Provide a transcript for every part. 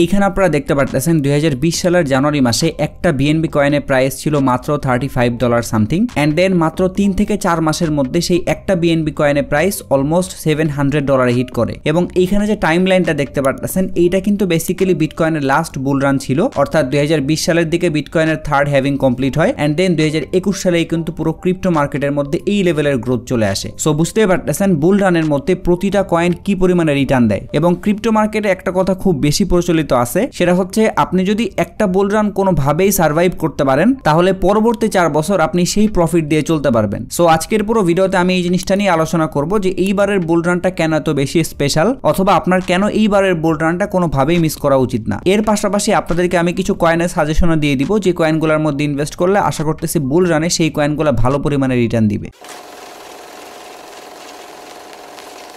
এইখানে আপনারা দেখতে পারতেছেন দুই সালের জানুয়ারি মাসে একটা বিএনবি কয়েনের প্রাইস ছিল মাত্র thirty five dollar something and then মাত্র তিন থেকে চার মাসের মধ্যে সেই একটা বিএনবি কয়েনের price almost seven hundred dollar hit করে এবং এইখানে যে টাইম লাইনটা দেখতে পারতেছেন এইটা কিন্তু বেসিক্যালি বিটকয়েনের লাস্ট বুল রান ছিল অর্থাৎ দুই সালের দিকে বিটকয়েনের থার্ড হ্যাভিং কমপ্লিট হয় অ্যান্ড দেন দুই সালে কিন্তু পুরো ক্রিপ্টো মার্কেটের মধ্যে এই লেভেলের গ্রোথ চলে আসে সো বুঝতে পারতেছেন বুল রানের মধ্যে প্রতিটা কয়েন কি পরিমাণে রিটার্ন দেয় এবং ক্রিপ্টো মার্কেটে একটা কথা খুব বেশি প্রচলিত জড়িত আছে সেটা হচ্ছে আপনি যদি একটা বোল রান কোনোভাবেই সার্ভাইভ করতে পারেন তাহলে পরবর্তী চার বছর আপনি সেই প্রফিট দিয়ে চলতে পারবেন সো আজকের পুরো ভিডিওতে আমি এই জিনিসটা নিয়ে আলোচনা করব যে এইবারের বোল রানটা কেন এত বেশি স্পেশাল অথবা আপনার কেন এইবারের বোল রানটা কোনোভাবেই মিস করা উচিত না এর পাশাপাশি আপনাদেরকে আমি কিছু কয়েনের সাজেশনও দিয়ে দিব যে কয়েনগুলোর মধ্যে ইনভেস্ট করলে আশা করতেছি বুল রানে সেই কয়েনগুলো ভালো পরিমাণে রিটার্ন দিবে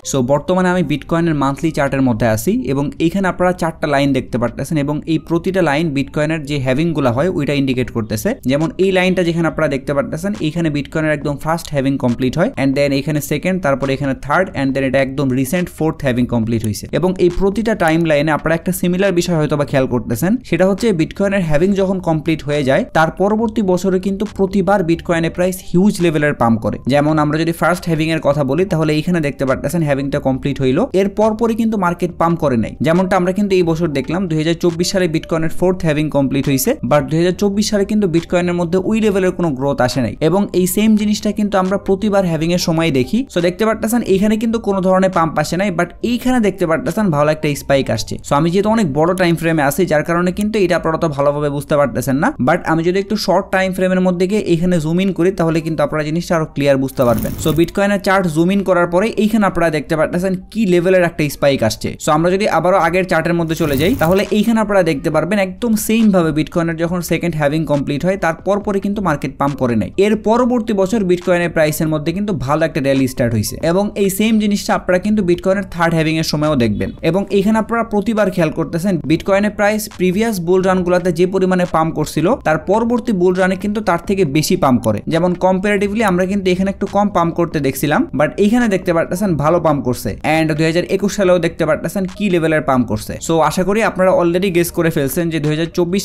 সো বর্তমানে আমি বিটকয়েনের মান্থলি চার্টের মধ্যে আসি এবং এইখানে আপনারা চারটা লাইন দেখতে পারতেছেন এবং এই প্রতিটা লাইন বিটকয়েনের যে হ্যাভিংগুলো হয় ওইটা ইন্ডিকেট করতেছে যেমন এই লাইনটা যেখানে আপনারা দেখতে পারতেছেন এইখানে বিটকয়েনের একদম ফার্স্ট হ্যাভিং কমপ্লিট হয় অ্যান্ড দেন এখানে সেকেন্ড তারপরে এখানে থার্ড অ্যান্ড দেন এটা একদম রিসেন্ট ফোর্থ হ্যাভিং কমপ্লিট হয়েছে এবং এই প্রতিটা টাইম লাইনে আপনারা একটা সিমিলার বিষয় হয়তো বা খেয়াল করতেছেন সেটা হচ্ছে বিটকয়েনের হ্যাভিং যখন কমপ্লিট হয়ে যায় তার পরবর্তী বছরে কিন্তু প্রতিবার বিটকয়েনের প্রাইস হিউজ লেভেলের পাম্প করে যেমন আমরা যদি ফার্স্ট হ্যাভিং এর কথা বলি তাহলে এইখানে দেখতে পারতেছেন হ্যাভিংটা কমপ্লিট হইল এর পরপরই কিন্তু মার্কেট পাম্প করে নাই যেমনটা আমরা কিন্তু এই বছর দেখলাম দুই সালে বিটকয়েনের ফোর্থ হ্যাভিং কমপ্লিট হয়েছে বাট দুই সালে কিন্তু বিটকয়েনের মধ্যে ওই লেভেলের কোনো গ্রোথ আসে নাই এবং এই সেম জিনিসটা কিন্তু আমরা প্রতিবার হ্যাভিং এর সময় দেখি সো দেখতে পারতেছেন এখানে কিন্তু কোনো ধরনের পাম্প আসে নাই বাট এইখানে দেখতে পারতেছেন ভালো একটা স্পাইক আসছে সো আমি যেহেতু অনেক বড় টাইম ফ্রেমে আসি যার কারণে কিন্তু এটা আপনারা তো ভালোভাবে বুঝতে পারতেছেন না বাট আমি যদি একটু শর্ট টাইম ফ্রেমের মধ্যে গিয়ে এখানে জুম ইন করি তাহলে কিন্তু আপনারা জিনিসটা আরো ক্লিয়ার বুঝতে পারবেন সো বিটকয়েনের চার্ট জুম ইন করার পরে এইখানে আপনারা দেখতে পারতেছেন কি লেভেলের একটা স্পাইক আসছে সো আমরা যদি আবারও আগের চার্টের মধ্যে চলে যাই তাহলে এইখানে আপনারা দেখতে পারবেন একদম সেম ভাবে বিটকয়েনের যখন সেকেন্ড হ্যাভিং কমপ্লিট হয় তার পরপরে কিন্তু মার্কেট পাম্প করে নেয় এর পরবর্তী বছর বিটকয়েনের প্রাইসের মধ্যে কিন্তু ভালো একটা র্যালি স্টার্ট হয়েছে এবং এই সেম জিনিসটা আপনারা কিন্তু বিটকয়েনের থার্ড হ্যাভিং এর সময়ও দেখবেন এবং এখানে আপনারা প্রতিবার খেয়াল করতেছেন বিটকয়েনের প্রাইস প্রিভিয়াস বুল রানগুলোতে যে পরিমাণে পাম্প করছিল তার পরবর্তী বুল রানে কিন্তু তার থেকে বেশি পাম্প করে যেমন কম্পারেটিভলি আমরা কিন্তু এখানে একটু কম পাম্প করতে দেখছিলাম বাট এখানে দেখতে পারতেছেন ভালো পাম্প পাম্প করছে অ্যান্ড দুই হাজার একুশ সালেও দেখতে পারতেছেন কি লেভেলের পাম্প করছে সো আশা করি আপনারা অলরেডি গেস করে ফেলছেন যে দুই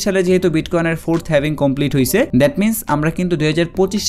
সালে যেহেতু বিটকয়েনের ফোর্থ হ্যাভিং কমপ্লিট হয়েছে দ্যাট মিনস আমরা কিন্তু দুই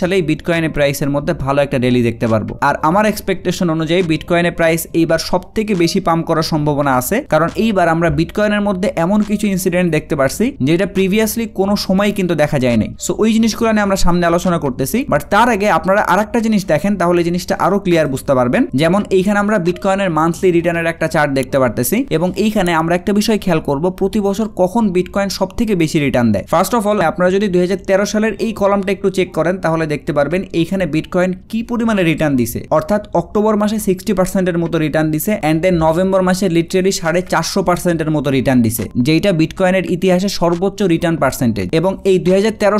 সালে বিটকয়েনের প্রাইসের মধ্যে ভালো একটা ডেলি দেখতে পারবো আর আমার এক্সপেকটেশন অনুযায়ী বিটকয়েনের প্রাইস এইবার সব থেকে বেশি পাম্প করার সম্ভাবনা আছে কারণ এইবার আমরা বিটকয়েনের মধ্যে এমন কিছু ইনসিডেন্ট দেখতে পারছি যেটা প্রিভিয়াসলি কোনো সময় কিন্তু দেখা যায় নাই সো ওই জিনিসগুলো নিয়ে আমরা সামনে আলোচনা করতেছি বাট তার আগে আপনারা আর জিনিস দেখেন তাহলে জিনিসটা আরো ক্লিয়ার বুঝতে পারবেন যেমন এইখানে আমরা বিটকয়েনের মান্থলি রিটার্নের একটা চার্ট দেখতে পারতেছি এবং এইখানে আমরা একটা বিষয় খেয়াল করব প্রতি বছর কখন বিটকয়েন সব থেকে বেশি রিটার্ন দেয় ফার্স্ট অফ অল আপনারা যদি দুই সালের এই কলামটা একটু চেক করেন তাহলে দেখতে পারবেন এইখানে বিটকয়েন কি পরিমাণে রিটার্ন দিছে অর্থাৎ অক্টোবর মাসে সিক্সটি পার্সেন্টের মতো রিটার্ন দিছে অ্যান্ড দেন নভেম্বর মাসে লিটারেলি সাড়ে চারশো পার্সেন্টের মতো রিটার্ন দিছে যেটা বিটকয়েনের ইতিহাসে সর্বোচ্চ রিটার্ন পার্সেন্টেজ এবং এই দুই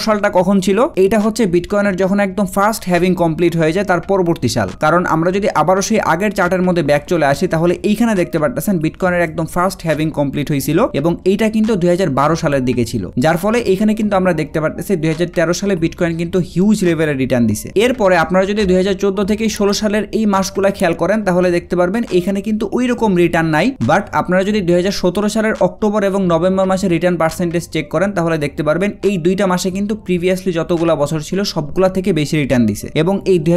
সালটা কখন ছিল এটা হচ্ছে বিটকয়েনের যখন একদম ফার্স্ট হ্যাভিং কমপ্লিট হয়ে যায় তার পরবর্তী সাল কারণ আমরা যদি আবারও সেই আগের চার্টার ঘন্টার মধ্যে ব্যাক চলে আসি তাহলে এইখানে দেখতে পারতেছেন বিটকয়েনের একদম ফার্স্ট হ্যাভিং কমপ্লিট হয়েছিল এবং এইটা কিন্তু দুই সালের দিকে ছিল যার ফলে এখানে কিন্তু আমরা দেখতে পারতেছি দুই সালে বিটকয়েন কিন্তু হিউজ লেভেলে রিটার্ন দিছে এরপরে আপনারা যদি দুই থেকে ষোলো সালের এই মাসগুলা খেয়াল করেন তাহলে দেখতে পারবেন এখানে কিন্তু ওই রকম রিটার্ন নাই বাট আপনারা যদি দুই সালের অক্টোবর এবং নভেম্বর মাসে রিটার্ন পার্সেন্টেজ চেক করেন তাহলে দেখতে পারবেন এই দুইটা মাসে কিন্তু প্রিভিয়াসলি যতগুলো বছর ছিল সবগুলা থেকে বেশি রিটার্ন দিছে এবং এই দুই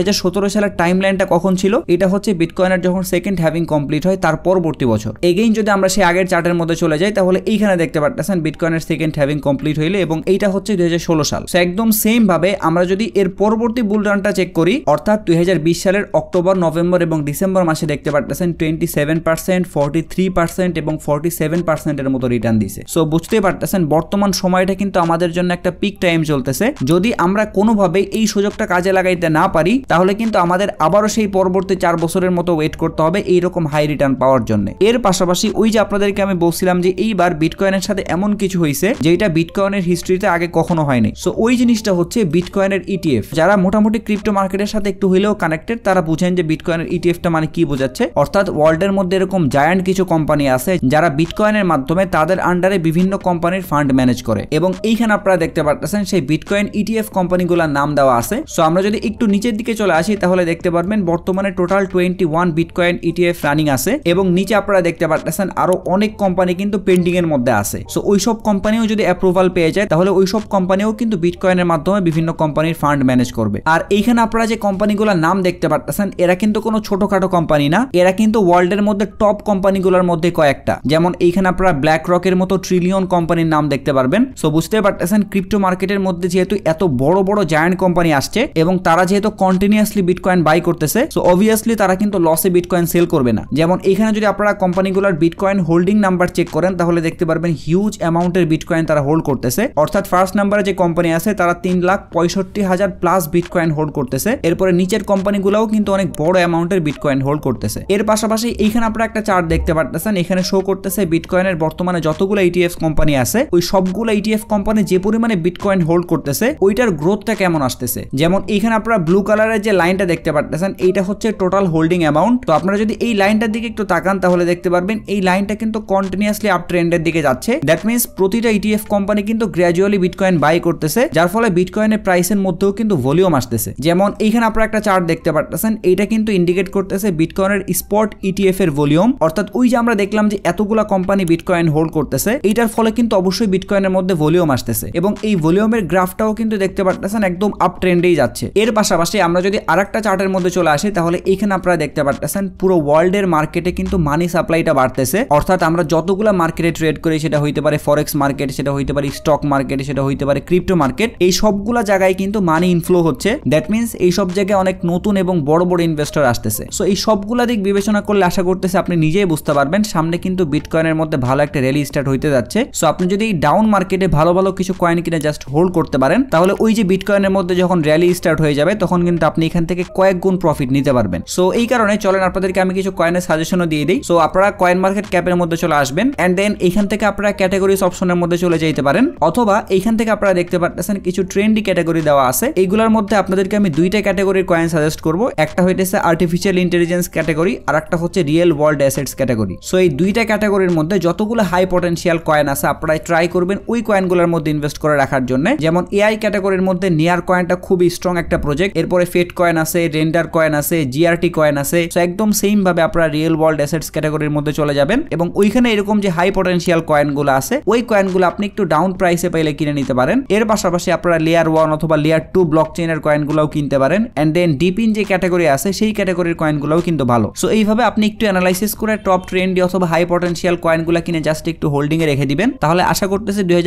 সালের টাইম লাইনটা কখন ছিল এটা হচ্ছে বিটকয়েনের যখন সেকেন্ড হ্যাভিং কমপ্লিট হয় তার পরবর্তী বছর এগেইন যদি আমরা সেই আগের চার্টের মধ্যে চলে যাই তাহলে এইখানে দেখতে পারতেছেন বিটকয়েনের সেকেন্ড হ্যাভিং কমপ্লিট হইলে এবং এইটা হচ্ছে দুই হাজার ষোলো সাল সো একদম সেম ভাবে আমরা যদি এর পরবর্তী বুল রানটা চেক করি অর্থাৎ দুই হাজার বিশ সালের অক্টোবর নভেম্বর এবং ডিসেম্বর মাসে দেখতে পারতেছেন twenty seven percent forty three percent এবং ফর্টি সেভেন পার্সেন্টের মতো রিটার্ন দিছে সো বুঝতে পারতেছেন বর্তমান সময়টা কিন্তু আমাদের জন্য একটা পিক টাইম চলতেছে যদি আমরা কোনোভাবে এই সুযোগটা কাজে লাগাইতে না পারি তাহলে কিন্তু আমাদের আবারও সেই পরবর্তী চার বছরের মতো ওয়েট করতে হবে এই রকম হাই রিটার্ন পাওয়ার জন্য এর পাশাপাশি ওই যে আপনাদেরকে আমি বলছিলাম যে এইবার বিটকয়েনের সাথে এমন কিছু হয়েছে যেটা বিটকয়েনের হিস্ট্রিতে আগে কখনো হয়নি সো ওই জিনিসটা হচ্ছে বিটকয়েনের ইটিএফ e যারা মোটামুটি ক্রিপ্টো মার্কেটের সাথে একটু হইলেও কানেক্টেড তারা বুঝেন যে বিটকয়েনের ইটিএফটা e মানে কি বোঝাচ্ছে অর্থাৎ ওয়ার্ল্ডের মধ্যে এরকম জায়ান্ট কিছু কোম্পানি আছে যারা বিটকয়েনের মাধ্যমে তাদের আন্ডারে বিভিন্ন কোম্পানির ফান্ড ম্যানেজ করে এবং এইখানে আপনারা দেখতে পারতেছেন সেই বিটকয়েন ইটিএফ কোম্পানিগুলোর নাম দেওয়া আছে সো আমরা যদি একটু নিচের দিকে চলে আসি তাহলে দেখতে পারবেন বর্তমানে total twenty one bit bitcoin ETF running আছে এবং নিচে আপনারা দেখতে পারতেছেন আরো অনেক কোম্পানি কিন্তু পেন্ডিং এর মধ্যে আছে সো ওইসব কোম্পানিও যদি অ্যাপ্রুভাল পেয়ে যায় তাহলে ওইসব কোম্পানিও কিন্তু বিটকয়েনের মাধ্যমে বিভিন্ন কোম্পানির ফান্ড ম্যানেজ করবে আর এইখানে আপনারা যে কোম্পানিগুলোর নাম দেখতে পারতেছেন এরা কিন্তু কোনো ছোটখাটো কোম্পানি না এরা কিন্তু ওয়ার্ল্ডের মধ্যে টপ কোম্পানিগুলোর মধ্যে কয়েকটা যেমন এইখানে আপনারা ব্ল্যাক রকের মতো ট্রিলিয়ন কোম্পানির নাম দেখতে পারবেন সো বুঝতে পারতেছেন ক্রিপ্টো মার্কেটের মধ্যে যেহেতু এত বড় বড় জায়ান্ট কোম্পানি আসছে এবং তারা যেহেতু কন্টিনিউয়াসলি বিটকয়েন বাই করতেছে সো অবভিয়াসলি তারা কিন্তু লসে বিটকয়েন সেল করবে না যেমন এখানে যদি আপনারা কোম্পানিগুলোর বিটকয়েন হোল্ডিং নাম্বার চেক করেন তাহলে দেখতে পারবেন হিউজ অ্যামাউন্টের বিটকয়েন তারা হোল্ড করতেছে অর্থাৎ ফার্স্ট নাম্বারে যে কোম্পানি আছে তারা তিন লাখ পঁয়ষট্টি হাজার প্লাস বিটকয়েন হোল্ড করতেছে এরপরে নিচের কোম্পানিগুলোও কিন্তু অনেক বড় অ্যামাউন্টের বিটকয়েন হোল্ড করতেছে এর পাশাপাশি এখানে আপনারা একটা চার্ট দেখতে পারতেছেন এখানে শো করতেছে বিটকয়েনের বর্তমানে যতগুলো ইটিএফ e কোম্পানি আছে ওই সবগুলো ইটিএফ e কোম্পানি যে পরিমাণে বিটকয়েন হোল্ড করতেছে ওইটার গ্রোথটা কেমন আসতেছে যেমন এখানে আপনারা ব্লু কালারের যে লাইনটা দেখতে পারতেছেন এইটা হচ্ছে টোটাল হোল্ডিং অ্যামাউন্ট তো আপনারা যদি এই লাইনটার দিকে একটু তাকান তাহলে দেখতে পারবেন এই লাইনটা কিন্তু কন্টিনিউয়াসলি আপ ট্রেন্ডের দিকে যাচ্ছে দ্যাট মিনস প্রতিটা ইটিএফ e কোম্পানি কিন্তু গ্র্যাজুয়ালি বিটকয়েন বাই করতেছে যার ফলে বিটকয়েনের প্রাইসের মধ্যেও কিন্তু ভলিউম আসতেছে যেমন এইখানে আপনারা একটা চার্ট দেখতে পারতেছেন এইটা কিন্তু ইন্ডিকেট করতেছে বিটকয়েনের স্পট ইটিএফ এর ভলিউম e অর্থাৎ ওই যে আমরা দেখলাম যে এতগুলা কোম্পানি বিটকয়েন হোল্ড করতেছে এইটার ফলে কিন্তু অবশ্যই বিটকয়েনের মধ্যে ভলিউম আসতেছে এবং এই ভলিউমের গ্রাফটাও কিন্তু দেখতে পারতেছেন একদম আপ ট্রেন্ডেই যাচ্ছে এর পাশাপাশি আমরা যদি আরেকটা চার্টের মধ্যে চলে আসি তাহলে এইখানে আপনারা দেখতে পারতেছেন পারতেছেন পুরো ওয়ার্ল্ডের মার্কেটে কিন্তু মানি সাপ্লাইটা বাড়তেছে অর্থাৎ আমরা যতগুলো মার্কেটে ট্রেড করি সেটা হইতে পারে ফরেক্স মার্কেট সেটা হইতে পারে স্টক মার্কেট সেটা হইতে পারে ক্রিপ্টো মার্কেট এই সবগুলা জায়গায় কিন্তু মানি ইনফ্লো হচ্ছে দ্যাট মিনস এই সব জায়গায় অনেক নতুন এবং বড় বড় ইনভেস্টর আসতেছে সো এই সবগুলা দিক বিবেচনা করলে আশা করতেছে আপনি নিজেই বুঝতে পারবেন সামনে কিন্তু বিটকয়েনের মধ্যে ভালো একটা র্যালি স্টার্ট হইতে যাচ্ছে সো আপনি যদি ডাউন মার্কেটে ভালো ভালো কিছু কয়েন কিনে জাস্ট হোল্ড করতে পারেন তাহলে ওই যে বিটকয়েনের মধ্যে যখন র্যালি স্টার্ট হয়ে যাবে তখন কিন্তু আপনি এখান থেকে কয়েক গুণ প্রফিট নিতে পারবেন সো এই কারণে চলেন চলেন আপনাদেরকে আমি কিছু কয়েনের সাজেশনও দিয়ে দিই সো আপনারা কয়েন মার্কেট ক্যাপের মধ্যে চলে আসবেন অ্যান্ড দেন এইখান থেকে আপনারা ক্যাটাগরিজ অপশনের মধ্যে চলে যেতে পারেন অথবা এইখান থেকে আপনারা দেখতে পারতেছেন কিছু ট্রেন্ডি ক্যাটাগরি দেওয়া আছে এইগুলোর মধ্যে আপনাদেরকে আমি দুইটা ক্যাটাগরির কয়েন সাজেস্ট করব একটা হইতেছে আর্টিফিশিয়াল ইন্টেলিজেন্স ক্যাটাগরি আর একটা হচ্ছে real world assets category so এই দুইটা ক্যাটাগরির মধ্যে যতগুলো হাই পটেন্সিয়াল কয়েন আছে আপনারা ট্রাই করবেন ওই কয়েনগুলোর মধ্যে ইনভেস্ট করে রাখার জন্য যেমন এআই ক্যাটাগরির মধ্যে নিয়ার কয়েনটা খুবই স্ট্রং একটা প্রজেক্ট এরপরে ফেট কয়েন আছে রেন্ডার কয়েন আছে জিআরটি কয়েন আছে সো একদম সেমভাবে আপনারা রিয়েল ওয়ার্ল্ড অ্যাসেটস ক্যাটাগরির মধ্যে চলে যাবেন এবং ওইখানে এরকম যে হাই পটেন্সিয়াল কয়েনগুলো আছে ওই কয়েনগুলো আপনি একটু ডাউন প্রাইসে পাইলে কিনে নিতে পারেন এর পাশাপাশি আপনারা লেয়ার ওয়ান অথবা লেয়ার টু ব্লক চেনের কয়েনগুলোও কিনতে পারেন অ্যান্ড দেন ইন যে ক্যাটাগরি আছে সেই ক্যাটাগরির কয়েনগুলোও কিন্তু ভালো সো এইভাবে আপনি একটু অ্যানালাইসিস করে টপ ট্রেন্ডি অথবা হাই পটেন্সিয়াল কয়েনগুলো কিনে জাস্ট একটু হোল্ডিংয়ে রেখে দিবেন তাহলে আশা করতেছি দুই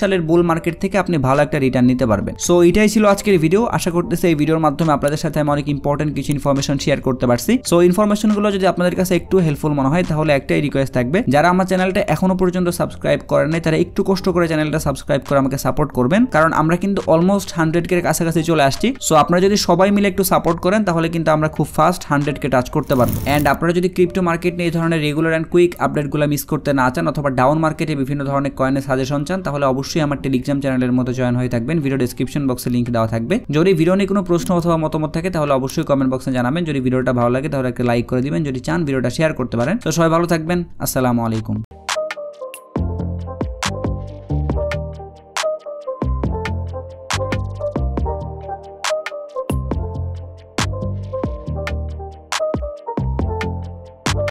সালের বুল মার্কেট থেকে আপনি ভালো একটা রিটার্ন নিতে পারবেন সো এটাই ছিল আজকের ভিডিও আশা করতেছি এই ভিডিওর মাধ্যমে আপনাদের সাথে আমি অনেক ইম্পর্টেন্ট কিছু ইনফরমেশন শেয়ার করতে পারছি সো ইনফরমেশনগুলো যদি আপনাদের কাছে একটু হেল্পফুল মনে হয় তাহলে একটাই রিকোয়েস্ট থাকবে যারা আমার চ্যানেলটা এখনো পর্যন্ত সাবস্ক্রাইব করেন নাই তারা একটু কষ্ট করে চ্যানেলটা সাবস্ক্রাইব করে আমাকে সাপোর্ট করবেন কারণ আমরা কিন্তু অলমোস্ট হান্ড্রেড কে কাছাকাছি চলে আসছি সো আপনারা যদি সবাই মিলে একটু সাপোর্ট করেন তাহলে কিন্তু আমরা খুব ফাস্ট হান্ড্রেড কে টাচ করতে পারবো অ্যান্ড আপনারা যদি ক্রিপ্টো মার্কেট নিয়ে এই ধরনের রেগুলার অ্যান্ড কুইক আপডেটগুলো মিস করতে না চান অথবা ডাউন মার্কেটে বিভিন্ন ধরনের কয়েনের সাজেশন চান তাহলে অবশ্যই আমার টেলিগ্রাম চ্যানেলের মধ্যে জয়েন হয়ে থাকবেন ভিডিও ডিসক্রিপশন বক্সে লিঙ্ক দেওয়া থাকবে যদি ভিডিও নিয়ে কোনো প্রশ্ন অথবা মতামত থাকে তাহলে অবশ্যই কমেন্ট বক্সে জানাবেন যদি ভিডিওটা ভালো লাগে তাহলে লাইক করে দিবেন যদি চান ভিডিওটা শেয়ার করতে পারেন তো সবাই ভালো থাকবেন আসসালামু আলাইকুম